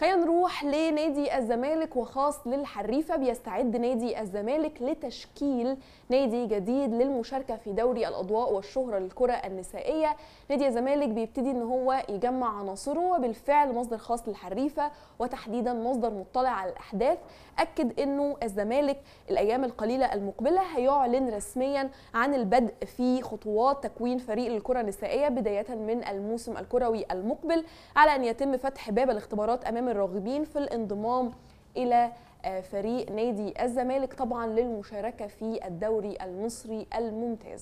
خلينا نروح لنادي الزمالك وخاص للحريفه بيستعد نادي الزمالك لتشكيل نادي جديد للمشاركه في دوري الاضواء والشهره للكره النسائيه نادي الزمالك بيبتدي ان هو يجمع عناصره وبالفعل مصدر خاص للحريفه وتحديدا مصدر مطلع على الاحداث اكد انه الزمالك الايام القليله المقبله هيعلن رسميا عن البدء في خطوات تكوين فريق الكره النسائيه بدايه من الموسم الكروي المقبل على ان يتم فتح باب الاختبارات امام الراغبين في الانضمام الى آه، فريق نادي الزمالك طبعا للمشاركه في الدوري المصري الممتاز